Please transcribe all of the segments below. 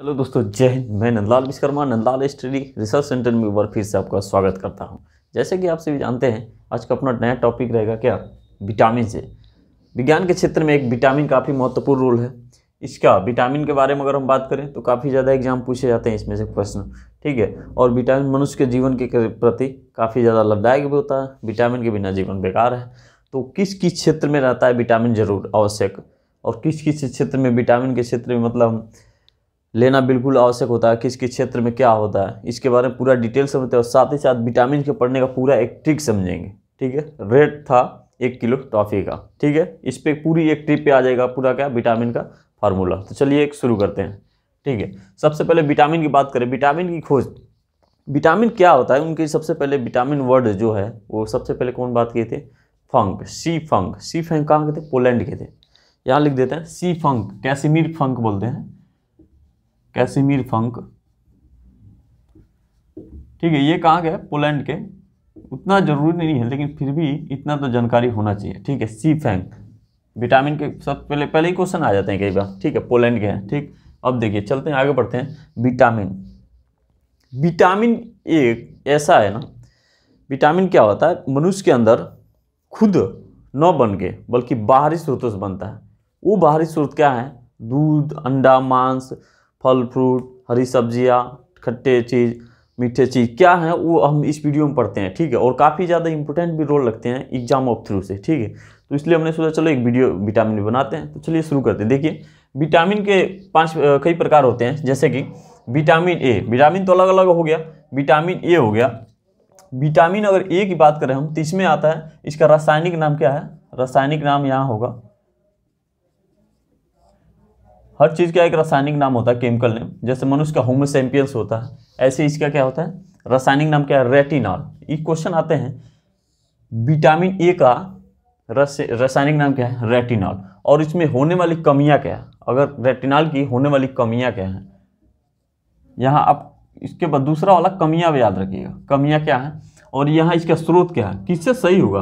hello दोस्तों जय हिंद मैं Nandlal Vishwakarma Nandlal study research centre में एक बार फिर से आपका स्वागत करता हूं जैसे कि आप सभी जानते हैं आज का अपना नया टॉपिक रहेगा क्या विटामिन से विज्ञान के क्षेत्र में एक विटामिन काफ़ी महत्वपूर्ण रोल है इसका विटामिन के बारे में अगर हम बात करें तो काफ़ी ज़्यादा एग्जाम पूछे जाते हैं इसमें से प्रश्न ठीक है और विटामिन मनुष्य के जीवन के प्रति काफ़ी ज़्यादा लाभदायक भी होता है विटामिन के बिना जीवन बेकार है तो किस किस क्षेत्र में रहता है विटामिन जरूर आवश्यक और किस किस क्षेत्र में विटामिन के क्षेत्र में मतलब लेना बिल्कुल आवश्यक होता है किस किस क्षेत्र में क्या होता है इसके बारे में पूरा डिटेल समझते हैं और साथ ही साथ विटामिन के पढ़ने का पूरा एक ट्रिक समझेंगे ठीक है रेट था एक किलो टॉफ़ी का ठीक है इस पर पूरी एक ट्रिप पे आ जाएगा पूरा क्या विटामिन का फार्मूला तो चलिए एक शुरू करते हैं ठीक है सबसे पहले विटामिन की बात करें विटामिन की खोज विटामिन क्या होता है उनके सबसे पहले विटामिन वर्ड जो है वो सबसे पहले कौन बात किए थे फंक सी फंक सी फंक कहाँ के थे पोलैंड के थे यहाँ लिख देते हैं सी फंक कैसीमिर फंक बोलते हैं कैसीमीर फंक ठीक है ये कहाँ गए पोलैंड के उतना जरूरी नहीं है लेकिन फिर भी इतना तो जानकारी होना चाहिए ठीक है सी फैंक विटामिन के सब पहले पहले ही क्वेश्चन आ जाते हैं कई बार ठीक है पोलैंड के हैं ठीक अब देखिए चलते हैं आगे बढ़ते हैं विटामिन विटामिन एक ऐसा है ना विटामिन क्या होता है मनुष्य के अंदर खुद न बन के बल्कि बाहरी स्रोतों से बनता है वो बाहरी स्रोत क्या है दूध अंडा मांस फल फ्रूट हरी सब्जियाँ खट्टे चीज़ मीठे चीज़ क्या है वो हम इस वीडियो में पढ़ते हैं ठीक है और काफ़ी ज़्यादा इंपॉर्टेंट भी रोल लगते हैं एग्जाम ऑफ थ्रू से ठीक है तो इसलिए हमने सोचा चलो एक वीडियो विटामिन भी बनाते हैं तो चलिए शुरू करते हैं देखिए विटामिन के पांच कई प्रकार होते हैं जैसे कि विटामिन ए विटामिन तो अलग अलग हो गया विटामिन ए हो गया विटामिन अगर ए की बात करें हम तो इसमें आता है इसका रासायनिक नाम क्या है रासायनिक नाम यहाँ होगा हर चीज़ का एक रासायनिक नाम होता है केमिकल नेम जैसे मनुष्य का होमोसेम्पियंस होता है ऐसे इसका क्या होता है रासायनिक नाम क्या है रेटिनॉल ये क्वेश्चन आते हैं विटामिन ए का रासायनिक नाम क्या है रेटिनॉल और इसमें होने वाली कमियाँ क्या है अगर रेटिनॉल की होने वाली कमियाँ क्या हैं यहाँ आप इसके बाद दूसरा वाला कमियाँ भी याद रखिएगा कमियाँ क्या है और यहाँ इसका स्रोत क्या है किससे सही होगा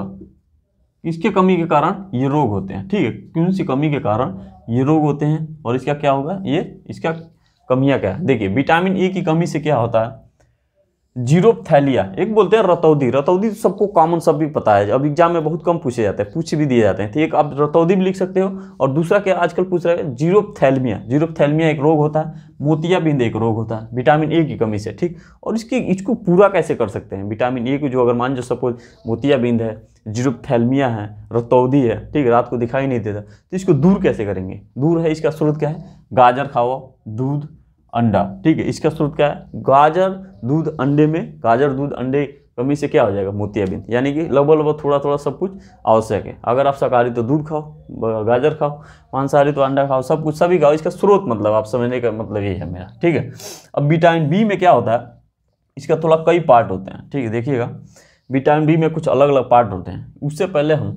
इसके कमी के कारण ये रोग होते हैं ठीक है क्यों सी कमी के कारण ये रोग होते हैं और इसका क्या होगा ये इसका कमियाँ क्या है देखिए विटामिन ए की कमी से क्या होता है जीरोपथैलिया एक बोलते हैं रतौदी रतौदी तो सबको कॉमन सब भी पता है अब एग्जाम में बहुत कम पूछे जाते हैं पूछ भी दिए जाते हैं तो एक आप रतौदी भी लिख सकते हो और दूसरा क्या आजकल पूछ रहा है जीरोपथैलमिया जीरोपथैलमिया एक रोग होता है मोतियाबिंद एक रोग होता है विटामिन ए की कमी से ठीक और इसकी इसको पूरा कैसे कर सकते हैं विटामिन ए को जो अगर मान जो सपोज मोतियाबिंद है जीरोपथैलमिया है रतौदी है ठीक रात को दिखाई नहीं देता तो इसको दूर कैसे करेंगे दूर है इसका स्रोत क्या है गाजर खाओ दूध अंडा ठीक है इसका स्रोत क्या है गाजर दूध अंडे में गाजर दूध अंडे कमी से क्या हो जाएगा मोतियाबिंद यानी कि लगभग लगभग थोड़ा थोड़ा सब कुछ आवश्यक है अगर आप शाकाहारी तो दूध खाओ गाजर खाओ मांसाहारी तो अंडा खाओ सब कुछ सभी खाओ इसका स्रोत मतलब आप समझने का मतलब यही है मेरा ठीक है अब विटामिन बी में क्या होता है इसका थोड़ा कई पार्ट होते हैं ठीक है देखिएगा विटामिन बी में कुछ अलग अलग पार्ट होते हैं उससे पहले हम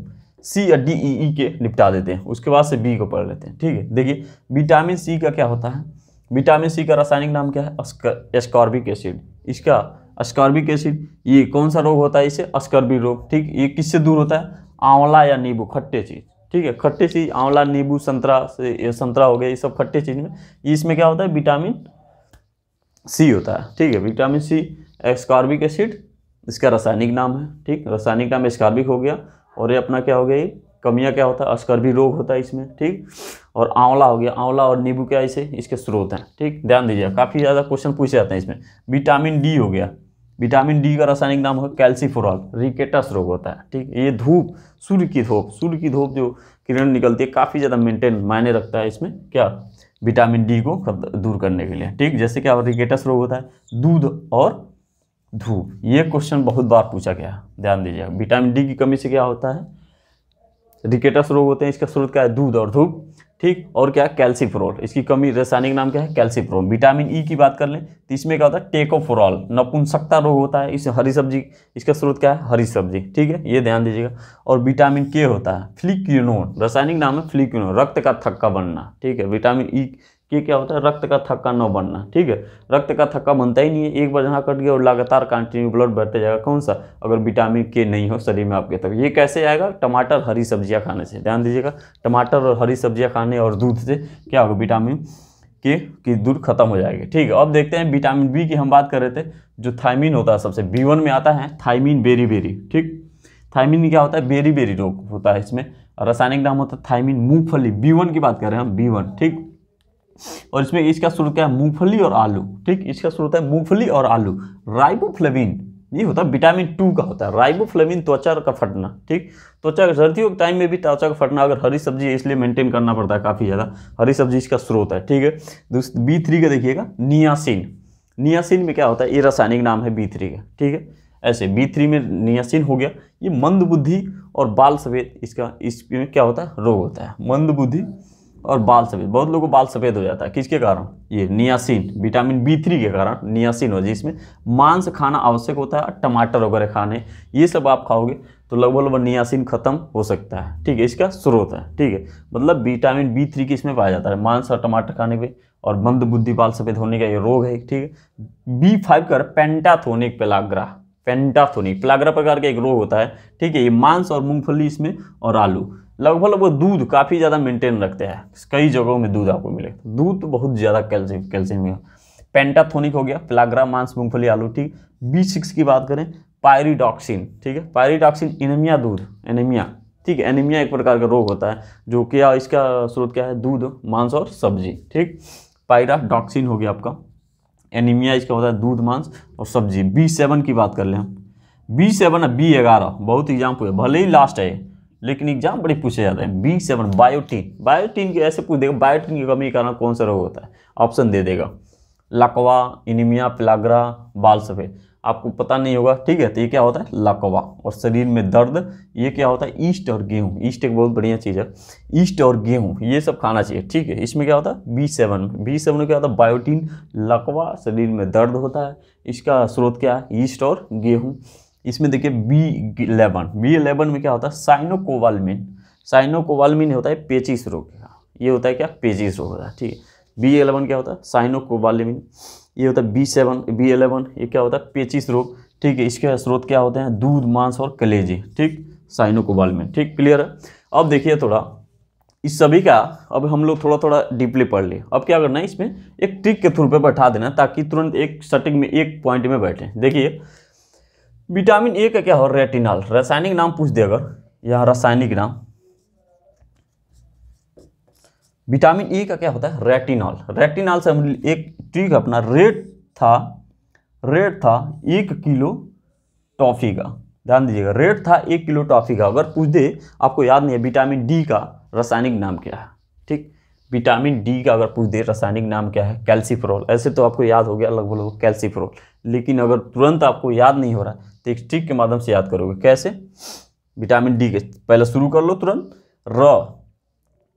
सी या डी ई के निपटा देते हैं उसके बाद से बी को पढ़ लेते हैं ठीक है देखिए विटामिन सी का क्या होता है विटामिन सी का रासायनिक नाम क्या है स्कॉर्बिक एसिड इसका अस्कॉर्बिक एसिड ये कौन सा रोग होता है इसे स्कॉर्बिक रोग ठीक ये किससे दूर होता है आंवला या नींबू खट्टे चीज़ ठीक है खट्टे चीज़ आंवला नींबू संतरा से संतरा हो गया ये सब खट्टे चीज़ में इसमें क्या होता है विटामिन सी होता है ठीक है विटामिन सी एस्कॉर्बिक एसिड इसका रासायनिक नाम है ठीक रासायनिक नाम एस्कॉर्बिक हो गया और ये अपना क्या हो गया ये कमियाँ क्या होता है अस्कर्भी रोग होता है इसमें ठीक और आंवला हो गया आंवला और नींबू क्या इसे इसके स्रोत हैं ठीक ध्यान दीजिए काफ़ी ज़्यादा क्वेश्चन पूछे जाते हैं इसमें विटामिन डी हो गया विटामिन डी का रासायनिक नाम होगा कैल्सीफोरॉल रिकेटस रोग होता है ठीक ये धूप सूर्य की धूप सूर्य की धूप जो किरण निकलती है काफ़ी ज़्यादा मेंटेन मायने रखता है इसमें क्या विटामिन डी को दूर करने के लिए ठीक जैसे क्या रिकेटस रोग होता है दूध और धूप ये क्वेश्चन बहुत बार पूछा गया ध्यान दीजिएगा विटामिन डी की कमी से क्या होता है रिकेटस रोग होते हैं इसका स्रोत क्या है दूध और धूप ठीक और क्या है कैल्सीफ्रोल इसकी कमी रासायनिक नाम क्या है कैल्सिफ्रोल विटामिन ई e की बात कर लें तो इसमें क्या होता है टेकोफ्रॉल नपुंसकता रोग होता है इस हरी सब्जी इसका स्रोत क्या है हरी सब्जी ठीक है ये ध्यान दीजिएगा और विटामिन के होता है फ्लिक्यूनोन रासायनिक नाम है फ्लिक्यूनोन रक्त का थक्का बनना ठीक है विटामिन ई e कि क्या होता है रक्त का थक्का न बनना ठीक है रक्त का थक्का बनता ही नहीं है एक बार जहाँ कट गया और लगातार कंटिन्यू ब्लड बढ़ते जाएगा कौन सा अगर विटामिन के नहीं हो शरीर में आपके तब ये कैसे आएगा टमाटर हरी सब्जियाँ खाने से ध्यान दीजिएगा टमाटर और हरी सब्जियाँ खाने और दूध से क्या होगा विटामिन के की दूर खत्म हो जाएगी ठीक है अब देखते हैं विटामिन बी की हम बात कर रहे थे जो थाइमिन होता है सबसे बी में आता है थाइमिन बेरी बेरी ठीक थाइमिन क्या होता है बेरी बेरी रोग होता है इसमें रासायनिक नाम होता है थाइमिन मूंगफली बी की बात कर रहे हैं हम बी ठीक और इसमें इसका स्रोत क्या है मूंगफली और आलू ठीक इसका स्रोत है मूंगफली और आलू राइबोफ्लेविन ये होता है विटामिन टू का होता है राइबोफ्लेविन त्वचा का फटना ठीक त्वचा का सर्दियों के टाइम में भी त्वचा का फटना अगर हरी सब्जी है इसलिए मेंटेन करना पड़ता है काफ़ी ज़्यादा हरी सब्जी इसका स्रोत है ठीक है बी थ्री का देखिएगा नियासिन नियासिन में क्या होता है ये रासायनिक नाम है बी थ्री का ठीक है ऐसे बी थ्री में नियासिन हो गया ये मंद बुद्धि और बाल सफेद इसका इसमें क्या होता है रोग होता है मंद बुद्धि और बाल सफ़ेद बहुत लोगों को बाल सफ़ेद हो जाता है किसके कारण ये नियासिन विटामिन बी थ्री के कारण नियासिन हो जाए इसमें मांस खाना आवश्यक होता है टमाटर वगैरह खाने ये सब आप खाओगे तो लगभग लगभग नियासिन खत्म हो सकता है ठीक है इसका स्रोत है ठीक है मतलब विटामिन बी थ्री किसमें पाया जाता है मांस और टमाटर खाने पर और मंद बुद्धि बाल सफ़ेद होने का ये रोग है ठीक है बी फाइव कर पेंटाथोनिक पेलाग्रा पेंटाथोनिक पेलाग्रा प्रकार का एक रोग होता है ठीक है ये मांस और मूंगफली इसमें और आलू लगभग लगभग दूध काफ़ी ज़्यादा मेंटेन रखते हैं कई जगहों में दूध आपको मिलेगा दूध तो बहुत ज़्यादा कैल्शियम कैल्शियम है पेंटाथोनिक हो गया प्लाग्रा मांस मूंगफली आलू ठीक बी सिक्स की बात करें पायरीडॉक्सिन ठीक है पायरीडॉक्सिन एनीमिया दूध एनीमिया ठीक है एनीमिया एक प्रकार का रोग होता है जो क्या इसका स्रोत क्या है दूध मांस और सब्जी ठीक पायराडॉक्सिन हो गया आपका एनीमिया इसका होता है दूध मांस और सब्जी बी सेवन की बात कर लें हम बी सेवन बी ग्यारह बहुत एग्जाम्पल भले ही लास्ट है लेकिन एग्जाम बड़े पूछे जाते हैं बी सेवन बायोटीन बायोटीन के ऐसे पूछ देगा बायोटीन की कमी के कारण कौन सा रोग होता है ऑप्शन दे देगा लकवा इनिमिया प्लागरा बाल सफ़ेद आपको पता नहीं होगा ठीक है तो ये क्या होता है लकवा और शरीर में दर्द ये क्या होता है ईस्ट और गेहूँ ईस्ट एक बहुत बढ़िया चीज़ है ईस्ट और गेहूँ ये सब खाना चाहिए ठीक है इसमें क्या होता है बी सेवन बी सेवन में क्या होता है बायोटीन लकवा शरीर में दर्द होता है इसका स्रोत क्या है ईस्ट और गेहूँ इसमें देखिए बी इलेवन बी इलेवन में क्या होता है साइनोकोवालमिन साइनोकोवालमिन होता है पेचिस रोग का ये होता है क्या पेचिस रोग होता है ठीक है बी एलेवन क्या होता है साइनोकोवालमिन ये होता है बी सेवन बी एलेवन ये क्या होता है पेचिस रोग ठीक है इसके स्रोत क्या होते हैं दूध मांस और कलेजी ठीक साइनोकोवालमिन ठीक क्लियर है अब देखिए थोड़ा इस सभी का अब हम लोग थोड़ा थोड़ा डीपली पढ़ लिए अब क्या करना है इसमें एक ट्रिक के थ्रू पे बैठा देना ताकि तुरंत एक सटिंग में एक पॉइंट में बैठे देखिए विटामिन ए का क्या हो रेटिनॉल रासायनिक नाम पूछ दे अगर यहाँ रासायनिक नाम विटामिन ए का क्या होता है रेटिनॉल रेटिनॉल से हम एक ट्रिक अपना रेट था रेट था एक किलो टॉफ़ी का ध्यान दीजिएगा रेट था एक किलो टॉफ़ी का अगर पूछ दे आपको याद नहीं है विटामिन डी का रासायनिक नाम क्या है ठीक विटामिन डी का अगर पूछ दे रासायनिक नाम क्या है कैल्सीफ्रोल ऐसे तो आपको याद हो गया अलग लगभग कैल्सीफ्रोल लेकिन अगर तुरंत आपको याद नहीं हो रहा तो एक स्टिक के माध्यम से याद करोगे कैसे विटामिन डी के पहले शुरू कर लो तुरंत र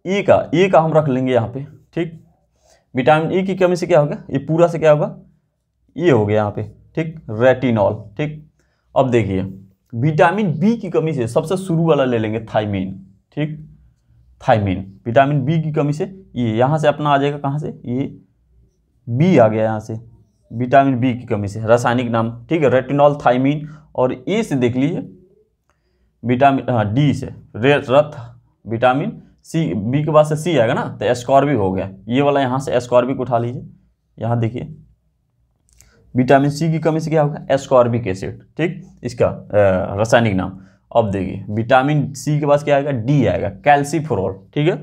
ई का ई का हम रख लेंगे यहाँ पे ठीक विटामिन ई की कमी से क्या होगा ये पूरा से क्या होगा ये हो गया यहाँ पे ठीक रेटिनॉल ठीक अब देखिए विटामिन बी की कमी से सबसे शुरू वाला ले लेंगे थाइमीन ठीक थाइमिन विटामिन बी की कमी से ये यहाँ से अपना आ जाएगा कहाँ से ये बी आ गया यहाँ से विटामिन बी की कमी से रासायनिक नाम ठीक है रेटिनॉल थाइमिन और ए से देख लीजिए विटामिन हाँ डी से रे रथ विटामिन सी बी के बाद से सी आएगा ना तो एस्कॉर्बिक हो गया ये वाला यहाँ से एस्कॉर्बिक उठा लीजिए यहाँ देखिए विटामिन सी की कमी से क्या होगा एस्कॉर्बिक एसिड ठीक इसका रासायनिक नाम अब देखिए विटामिन सी के पास क्या आएगा डी आएगा कैल्सीफ्लोर ठीक है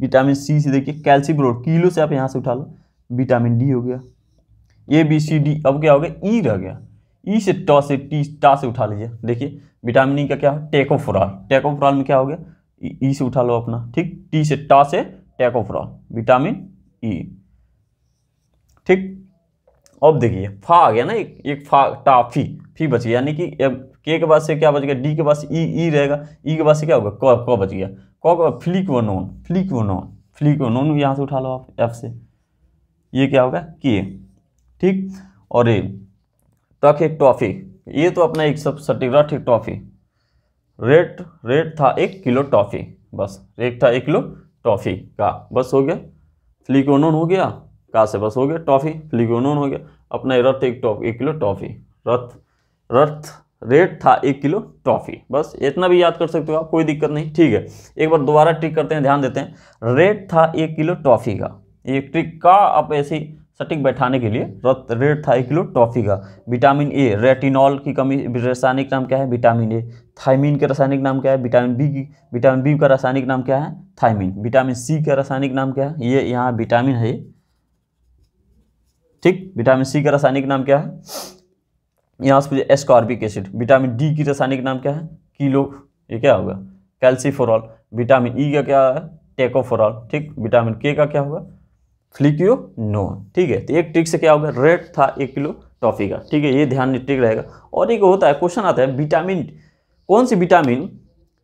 विटामिन सी से देखिए कैल्सीफ्लोर किलो से आप यहाँ से उठा लो विटामिन डी हो गया ए बी सी डी अब क्या हो गया ई e रह गया ई e से ट से टी टा से उठा लीजिए देखिए विटामिन ई e का क्या है टेकोफ्रॉल टेकोफ्रॉल में क्या हो गया ई से उठा लो अपना ठीक टी से टा से टेकोफ्रॉल विटामिन ई ठीक अब देखिए फा आ गया ना एक एक फा टाफी फी बच गया यानी कि के के बाद से क्या बच गया डी के पास ई ई रहेगा ई e के बाद से क्या होगा क क बच गया क के बाद फ्लिक व नॉन फ्लिक व नॉन फ्लिक व नोन यहाँ से उठा लो आप एफ से ये क्या होगा के ठीक और ए टक एक टॉफ़ी ये तो अपना एक सब सटीक ठीक एक टॉफ़ी रेट रेट था एक किलो टॉफ़ी बस रेट था एक किलो टॉफ़ी का बस हो गया फ्लिक नोन हो गया कहा से बस हो गया टॉफ़ी फ्लिक नोन हो गया अपना रथ एक टॉफ एक किलो टॉफ़ी रथ रथ रेट था एक किलो टॉफ़ी बस इतना भी याद कर सकते हो आप कोई दिक्कत नहीं ठीक है एक बार दोबारा ट्रिक करते हैं ध्यान देते हैं रेट था एक किलो टॉफ़ी का ये ट्रिक का आप ऐसे सटीक बैठाने के लिए रथ रेट था एक किलो टॉफी का विटामिन ए रेटिनॉल की कमी रासायनिक नाम क्या है विटामिन ए थाइमिन का रासायनिक नाम क्या है विटामिन बी की विटामिन बी का रासायनिक नाम क्या है थाइमिन विटामिन सी का रासायनिक नाम क्या है ये यहाँ विटामिन है ठीक विटामिन सी का रासायनिक नाम क्या है यहाँ से मुझे एस्कॉर्बिक एसिड विटामिन डी की रासायनिक नाम क्या है किलो ये क्या होगा कैल्सीफोरॉल विटामिन ई का क्या है टेकोफोरॉल ठीक विटामिन के का क्या होगा फ्लिक्यो नो ठीक है तो एक ट्रिक से क्या होगा रेड था एक किलो टॉफी का ठीक है ये ध्यान ट्रिक रहेगा और एक होता है क्वेश्चन आता है विटामिन कौन सी विटामिन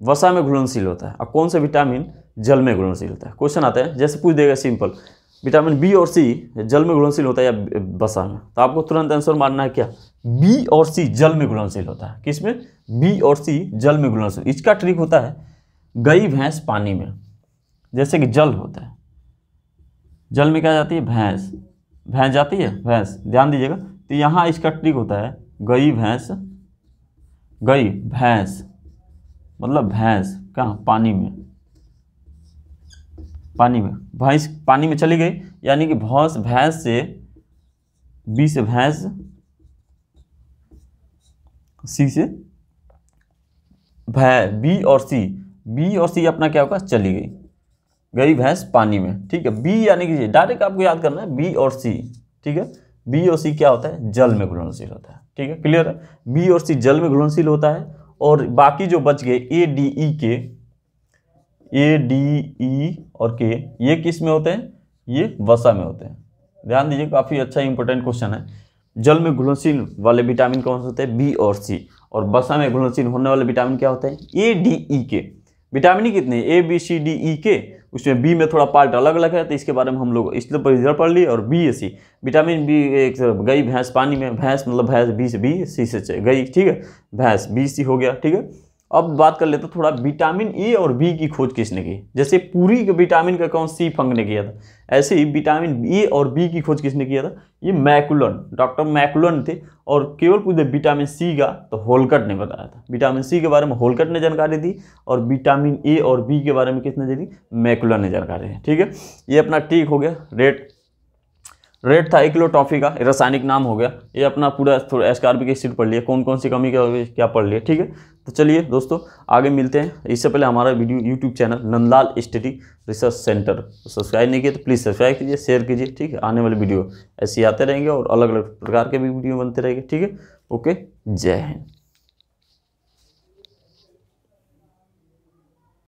वसा में घुलनशील होता है और कौन सा विटामिन जल में घुलनशील होता है क्वेश्चन आता है जैसे पूछ देगा सिंपल विटामिन बी और सी जल में घुलनशील होता है या बसा में तो आपको तुरंत आंसर मानना है क्या बी और सी जल में घुलनशील होता है किसमें बी और सी जल में घुलनशील इसका ट्रिक होता है गई भैंस पानी में जैसे कि जल होता है जल में क्या जाती है भैंस भैंस जाती है भैंस ध्यान दीजिएगा तो यहाँ इसका ट्रिक होता है गई भैंस गई भैंस मतलब भैंस कहाँ पानी में पानी में भैंस पानी में चली गई यानी कि भैंस भैंस से बी से भैंस सी से भै बी और सी बी और सी अपना क्या होगा चली गई गई भैंस पानी में ठीक है बी यानी कि डायरेक्ट आपको याद करना है बी और सी ठीक है बी और सी क्या होता है जल में घुलनशील होता है ठीक है क्लियर है बी और सी जल में घुलनशील होता है और बाकी जो बच गए ए डी ई के ए डी ई और के ये किस में होते हैं ये वसा में होते हैं ध्यान दीजिए काफ़ी अच्छा इंपॉर्टेंट क्वेश्चन है जल में घुलनशील वाले विटामिन कौन से होते हैं बी और सी और वसा में घुलनशील होने वाले विटामिन क्या होते हैं ए डी ई के विटामिन कितने A B C D E के उसमें बी में थोड़ा पार्ट अलग अलग है तो इसके बारे में हम लोग इसलिए पर पढ़ लिए और B A C vitamin B एक गई भैंस पानी में भैंस मतलब भैंस बी से बी सी से गई ठीक है भैंस बी सी हो गया ठीक है अब बात कर लेते थोड़ा विटामिन ए और बी की खोज किसने की जैसे पूरी विटामिन का कौन सी फंग ने किया था ऐसे ही विटामिन ए और बी की खोज किसने किया था ये मैकुलन डॉक्टर मैकुलन थे और केवल पूछे विटामिन सी का तो होलकट ने बताया था विटामिन सी के बारे में होलकट ने जानकारी दी और विटामिन ए और बी के बारे में किसने दी मैकुलन ने जानकारी दी ठीक है ये अपना ठीक हो गया रेट रेट था एक किलो टॉफी का रासायनिक नाम हो गया ये अपना पूरा थोड़ा एस की सीट पढ़ लिया कौन कौन सी कमी क्या क्या पढ़ लिया ठीक है तो चलिए दोस्तों आगे मिलते हैं इससे पहले हमारा video YouTube channel Nandlal study research centre तो सब्सक्राइब नहीं किया तो प्लीज़ सब्सक्राइब कीजिए शेयर कीजिए ठीक है आने वाले वीडियो ऐसे आते रहेंगे और अलग अलग प्रकार के भी वीडियो बनते रहेंगे ठीक है ओके जय हिंद